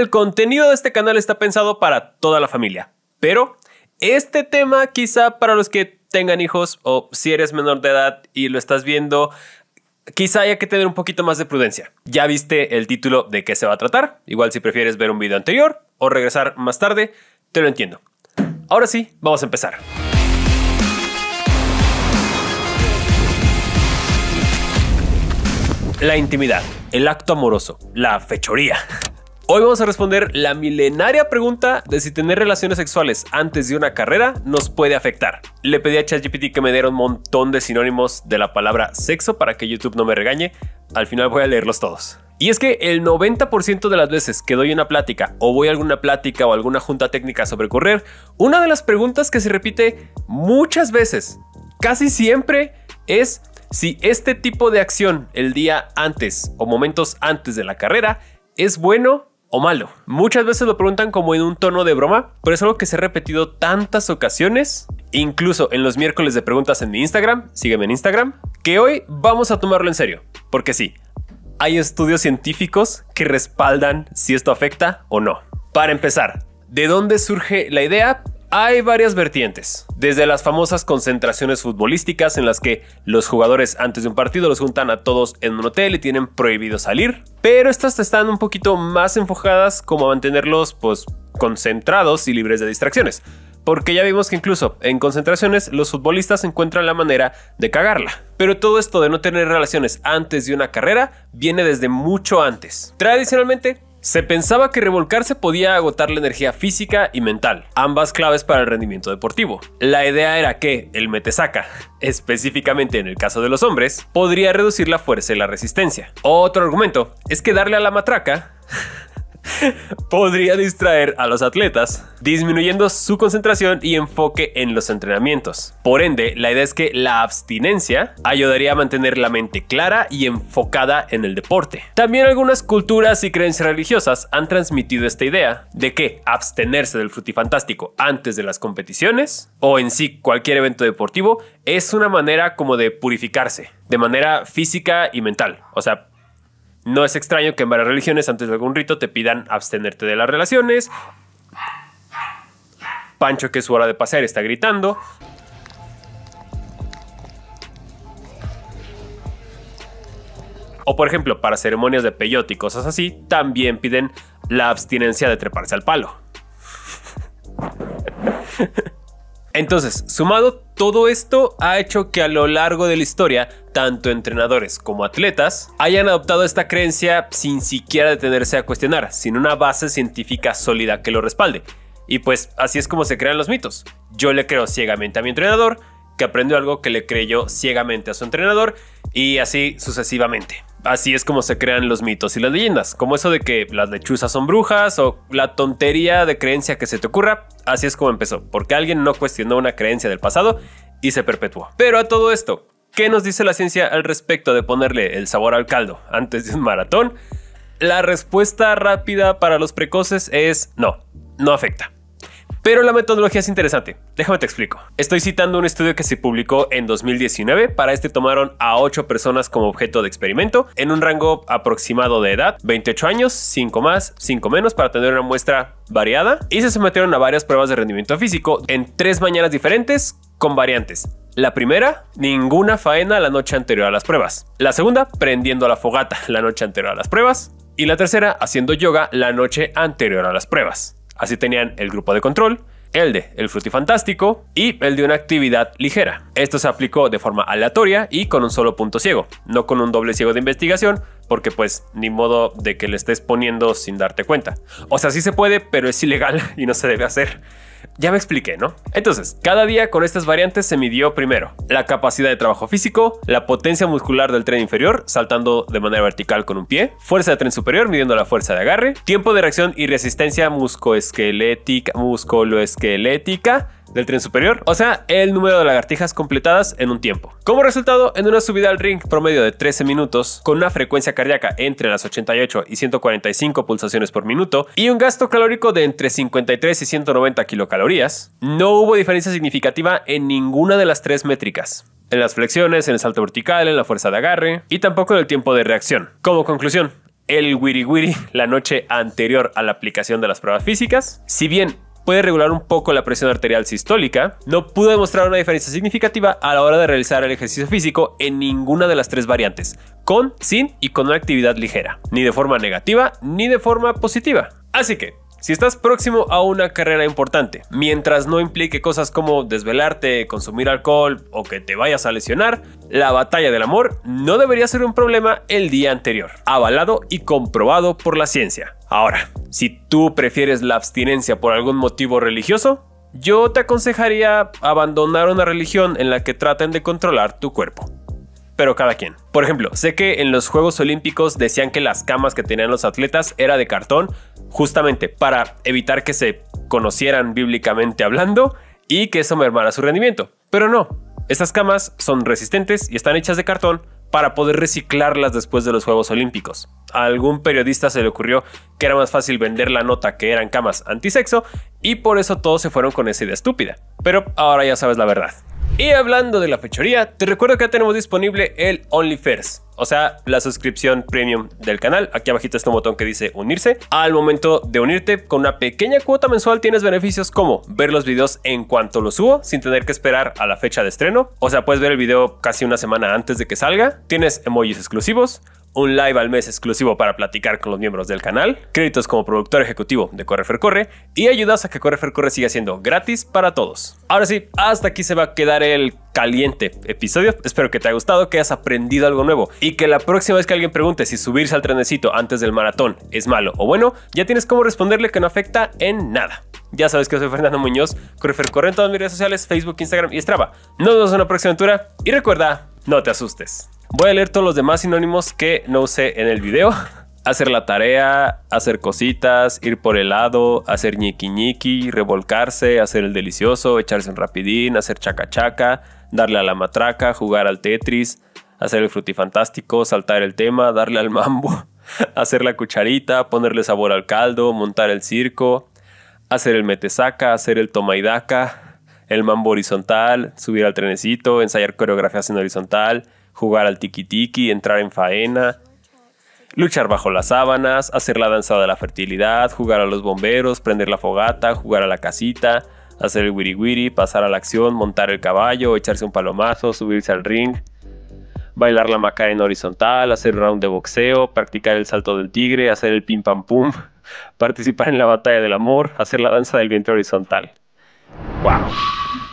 el contenido de este canal está pensado para toda la familia, pero este tema quizá para los que tengan hijos o si eres menor de edad y lo estás viendo, quizá haya que tener un poquito más de prudencia. Ya viste el título de qué se va a tratar, igual si prefieres ver un video anterior o regresar más tarde, te lo entiendo. Ahora sí, vamos a empezar. La intimidad, el acto amoroso, la fechoría. Hoy vamos a responder la milenaria pregunta de si tener relaciones sexuales antes de una carrera nos puede afectar. Le pedí a ChatGPT que me diera un montón de sinónimos de la palabra sexo para que YouTube no me regañe. Al final voy a leerlos todos. Y es que el 90% de las veces que doy una plática o voy a alguna plática o alguna junta técnica sobre correr, una de las preguntas que se repite muchas veces, casi siempre, es si este tipo de acción el día antes o momentos antes de la carrera es bueno o malo. Muchas veces lo preguntan como en un tono de broma, pero es algo que se ha repetido tantas ocasiones, incluso en los miércoles de preguntas en mi Instagram, sígueme en Instagram, que hoy vamos a tomarlo en serio, porque sí, hay estudios científicos que respaldan si esto afecta o no. Para empezar, ¿de dónde surge la idea? Hay varias vertientes, desde las famosas concentraciones futbolísticas en las que los jugadores antes de un partido los juntan a todos en un hotel y tienen prohibido salir, pero estas están un poquito más enfocadas como a mantenerlos pues concentrados y libres de distracciones, porque ya vimos que incluso en concentraciones los futbolistas encuentran la manera de cagarla. Pero todo esto de no tener relaciones antes de una carrera viene desde mucho antes. Tradicionalmente, se pensaba que revolcarse podía agotar la energía física y mental, ambas claves para el rendimiento deportivo. La idea era que el metesaca, específicamente en el caso de los hombres, podría reducir la fuerza y la resistencia. Otro argumento es que darle a la matraca podría distraer a los atletas, disminuyendo su concentración y enfoque en los entrenamientos. Por ende, la idea es que la abstinencia ayudaría a mantener la mente clara y enfocada en el deporte. También algunas culturas y creencias religiosas han transmitido esta idea de que abstenerse del frutifantástico antes de las competiciones o en sí cualquier evento deportivo es una manera como de purificarse de manera física y mental. O sea, no es extraño que en varias religiones, antes de algún rito, te pidan abstenerte de las relaciones. Pancho, que es su hora de pasear está gritando. O por ejemplo, para ceremonias de peyote y cosas así, también piden la abstinencia de treparse al palo. Entonces, sumado todo esto ha hecho que a lo largo de la historia tanto entrenadores como atletas, hayan adoptado esta creencia sin siquiera detenerse a cuestionar, sin una base científica sólida que lo respalde. Y pues así es como se crean los mitos. Yo le creo ciegamente a mi entrenador, que aprendió algo que le creyó ciegamente a su entrenador, y así sucesivamente. Así es como se crean los mitos y las leyendas, como eso de que las lechuzas son brujas o la tontería de creencia que se te ocurra, así es como empezó, porque alguien no cuestionó una creencia del pasado y se perpetuó. Pero a todo esto, ¿Qué nos dice la ciencia al respecto de ponerle el sabor al caldo antes de un maratón? La respuesta rápida para los precoces es no, no afecta. Pero la metodología es interesante. Déjame te explico. Estoy citando un estudio que se publicó en 2019. Para este tomaron a 8 personas como objeto de experimento en un rango aproximado de edad, 28 años, 5 más, 5 menos, para tener una muestra variada. Y se sometieron a varias pruebas de rendimiento físico en tres mañanas diferentes con variantes. La primera, ninguna faena la noche anterior a las pruebas. La segunda, prendiendo la fogata la noche anterior a las pruebas. Y la tercera, haciendo yoga la noche anterior a las pruebas. Así tenían el grupo de control, el de el frutifantástico y el de una actividad ligera. Esto se aplicó de forma aleatoria y con un solo punto ciego, no con un doble ciego de investigación, porque pues ni modo de que le estés poniendo sin darte cuenta. O sea, sí se puede, pero es ilegal y no se debe hacer. Ya me expliqué, ¿no? Entonces, cada día con estas variantes se midió primero la capacidad de trabajo físico, la potencia muscular del tren inferior, saltando de manera vertical con un pie, fuerza de tren superior, midiendo la fuerza de agarre, tiempo de reacción y resistencia muscoesquelética, musculoesquelética, del tren superior, o sea, el número de lagartijas completadas en un tiempo. Como resultado, en una subida al ring promedio de 13 minutos, con una frecuencia cardíaca entre las 88 y 145 pulsaciones por minuto y un gasto calórico de entre 53 y 190 kilocalorías, no hubo diferencia significativa en ninguna de las tres métricas en las flexiones, en el salto vertical, en la fuerza de agarre y tampoco en el tiempo de reacción. Como conclusión, el wiri wiri la noche anterior a la aplicación de las pruebas físicas, si bien puede regular un poco la presión arterial sistólica, no pudo demostrar una diferencia significativa a la hora de realizar el ejercicio físico en ninguna de las tres variantes, con, sin y con una actividad ligera, ni de forma negativa ni de forma positiva. Así que, si estás próximo a una carrera importante, mientras no implique cosas como desvelarte, consumir alcohol o que te vayas a lesionar, la batalla del amor no debería ser un problema el día anterior, avalado y comprobado por la ciencia. Ahora, si tú prefieres la abstinencia por algún motivo religioso, yo te aconsejaría abandonar una religión en la que traten de controlar tu cuerpo pero cada quien. Por ejemplo, sé que en los Juegos Olímpicos decían que las camas que tenían los atletas era de cartón, justamente para evitar que se conocieran bíblicamente hablando y que eso mermara su rendimiento. Pero no, estas camas son resistentes y están hechas de cartón para poder reciclarlas después de los Juegos Olímpicos. A algún periodista se le ocurrió que era más fácil vender la nota que eran camas antisexo y por eso todos se fueron con esa idea estúpida. Pero ahora ya sabes la verdad. Y hablando de la fechoría, te recuerdo que ya tenemos disponible el OnlyFairs, o sea, la suscripción premium del canal. Aquí abajito está un botón que dice unirse. Al momento de unirte, con una pequeña cuota mensual tienes beneficios como ver los videos en cuanto los subo, sin tener que esperar a la fecha de estreno. O sea, puedes ver el video casi una semana antes de que salga. Tienes emojis exclusivos, un live al mes exclusivo para platicar con los miembros del canal, créditos como productor ejecutivo de Correfer Corre y ayudas a que Correfer Corre siga siendo gratis para todos. Ahora sí, hasta aquí se va a quedar el caliente episodio. Espero que te haya gustado, que hayas aprendido algo nuevo y que la próxima vez que alguien pregunte si subirse al trenecito antes del maratón es malo o bueno, ya tienes cómo responderle que no afecta en nada. Ya sabes que soy Fernando Muñoz, Correfer Corre en todas mis redes sociales, Facebook, Instagram y Strava. Nos vemos en una próxima aventura y recuerda, no te asustes. Voy a leer todos los demás sinónimos que no usé en el video. Hacer la tarea, hacer cositas, ir por helado, hacer ñiqui ñiqui, revolcarse, hacer el delicioso, echarse en rapidín, hacer chaca chaca, darle a la matraca, jugar al Tetris, hacer el frutifantástico, saltar el tema, darle al mambo, hacer la cucharita, ponerle sabor al caldo, montar el circo, hacer el metesaca, hacer el tomaidaca, el mambo horizontal, subir al trenecito, ensayar coreografías en horizontal, jugar al tiki-tiki, entrar en faena, luchar bajo las sábanas, hacer la danza de la fertilidad, jugar a los bomberos, prender la fogata, jugar a la casita, hacer el wiri wiri, pasar a la acción, montar el caballo, echarse un palomazo, subirse al ring, bailar la en horizontal, hacer round de boxeo, practicar el salto del tigre, hacer el pim pam pum, participar en la batalla del amor, hacer la danza del vientre horizontal. ¡Wow!